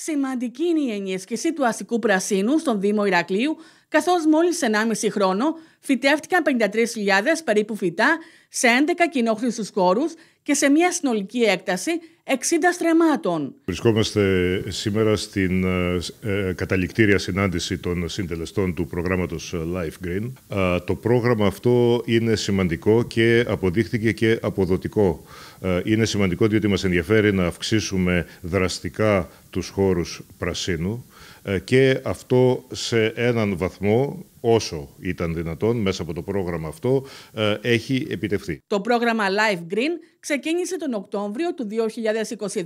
Σημαντική είναι η ενίσχυση του αστικού πρασίνου στον Δήμο Ηρακλείου, καθώς μόλις 1,5 χρόνο φυτεύτηκαν 53.000 περίπου φυτά σε 11 κοινόχρηστου χώρου και σε μια συνολική έκταση 60 στρεμάτων. Βρισκόμαστε σήμερα στην ε, ε, καταληκτήρια συνάντηση των συντελεστών του προγράμματος ε, Life Green. το πρόγραμμα αυτό είναι σημαντικό και αποδείχθηκε και αποδοτικό. είναι σημαντικό διότι μας ενδιαφέρει να αυξήσουμε δραστικά τους χώρους πρασίνου ε, και αυτό σε έναν βαθμό όσο ήταν δυνατόν μέσα από το πρόγραμμα αυτό, ε, έχει επιτευχθεί. Το πρόγραμμα Life Green ξεκίνησε τον Οκτώβριο του 2022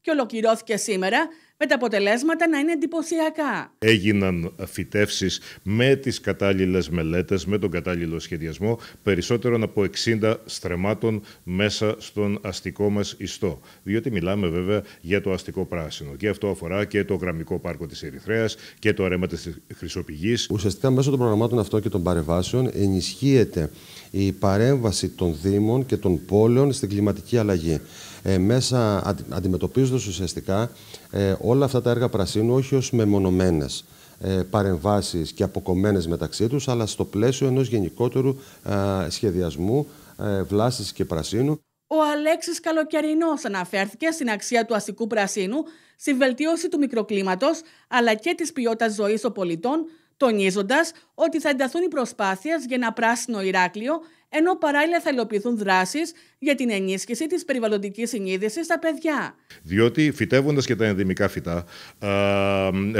και ολοκληρώθηκε σήμερα με τα αποτελέσματα να είναι εντυπωσιακά. Έγιναν φυτεύσεις με τις κατάλληλες μελέτες, με τον κατάλληλο σχεδιασμό περισσότερων από 60 στρεμάτων μέσα στον αστικό μας ιστό. Διότι μιλάμε βέβαια για το αστικό πράσινο. Και αυτό αφορά και το γραμμικό πάρκο της Ερυθρέας και το αρέμα της Χρυσοπηγής. Ουσιαστικά μέσω των προγραμμάτων αυτών και των παρεμβάσεων ενισχύεται η παρέμβαση των Δήμων και των πόλεων στην κλιματική αλλαγή. Ε, μέσα αντι, αντιμετωπίζοντας ουσιαστικά ε, όλα αυτά τα έργα πρασίνου όχι ως μεμονωμένες ε, παρεμβάσεις και αποκομμένες μεταξύ τους, αλλά στο πλαίσιο ενός γενικότερου ε, σχεδιασμού ε, βλάστησης και πρασίνου. Ο Αλέξης Καλοκαιρινός αναφέρθηκε στην αξία του αστικού πρασίνου, στη βελτίωση του μικροκλίματος, αλλά και της ποιότητας ζωής των πολιτών, τονίζοντας ότι θα ενταθούν οι προσπάθειες για ένα πράσινο Ηράκλειο, ενώ παράλληλα θα υλοποιηθούν δράσεις για την ενίσχυση της περιβαλλοντικής συνείδησης στα παιδιά. Διότι φυτεύοντας και τα ενδυμικά φυτά, ε,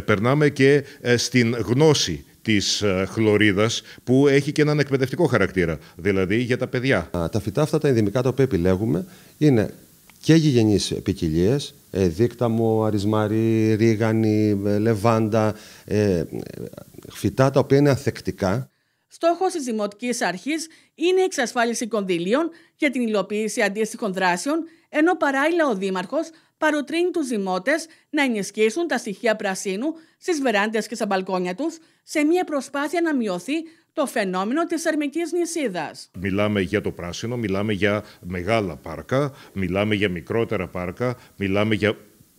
περνάμε και ε, στην γνώση της ε, χλωρίδας που έχει και έναν εκπαιδευτικό χαρακτήρα, δηλαδή για τα παιδιά. Τα φυτά αυτά τα ενδυμικά τα οποία επιλέγουμε είναι και γηγενείς ποικιλίες, ε, δίκταμο, αρισμάρι, ρίγανη, λεβάντα, φυτά τα οποία είναι ανθεκτικά. Στόχος της Δημοτικής Αρχής είναι η εξασφάλιση κονδυλίων και την υλοποίηση αντίστοιχων δράσεων, ενώ παράλληλα ο Δήμαρχος παροτρύνει τους δημότες να ενισχύσουν τα στοιχεία πρασίνου στις βεράντες και στα μπαλκόνια τους, σε μια προσπάθεια να μειωθεί το φαινόμενο της αρμικής νησίδας. Μιλάμε για το πράσινο, μιλάμε για μεγάλα πάρκα, μιλάμε για μικρότερα πάρκα, μιλάμε για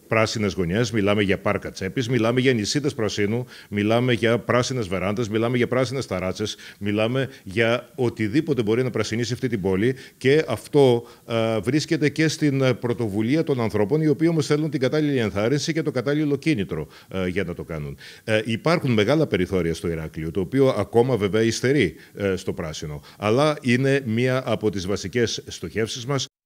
πράσινες γωνιές, μιλάμε για πάρκα τσέπης, μιλάμε για νησίδε πρασίνου, μιλάμε για πράσινες βεράντες, μιλάμε για πράσινες ταράτσες, μιλάμε για οτιδήποτε μπορεί να πρασινίσει αυτή την πόλη και αυτό ε, βρίσκεται και στην ε, πρωτοβουλία των ανθρώπων, οι οποίοι όμως θέλουν την κατάλληλη ενθάρρυνση και το κατάλληλο κίνητρο ε, για να το κάνουν. υπάρχουν μεγάλα περιθώρια στο Ηράκλειο, το οποίο ακόμα βέβαια υστερεί στο πράσινο, αλλά είναι μία από τις βασικές στοχεύσεις μας.